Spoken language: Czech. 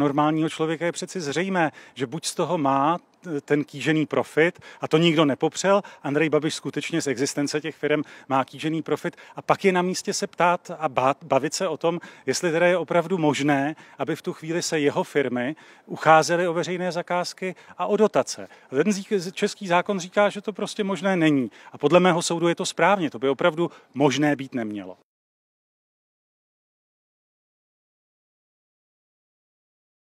normálního člověka je přeci zřejmé, že buď z toho má ten kýžený profit, a to nikdo nepopřel. Andrej Babiš skutečně z existence těch firm má kýžený profit a pak je na místě se ptát a bavit se o tom, jestli teda je opravdu možné, aby v tu chvíli se jeho firmy ucházely o veřejné zakázky a o dotace. ten český zákon říká, že to prostě možné není. A podle mého soudu je to správně, to by opravdu možné být nemělo.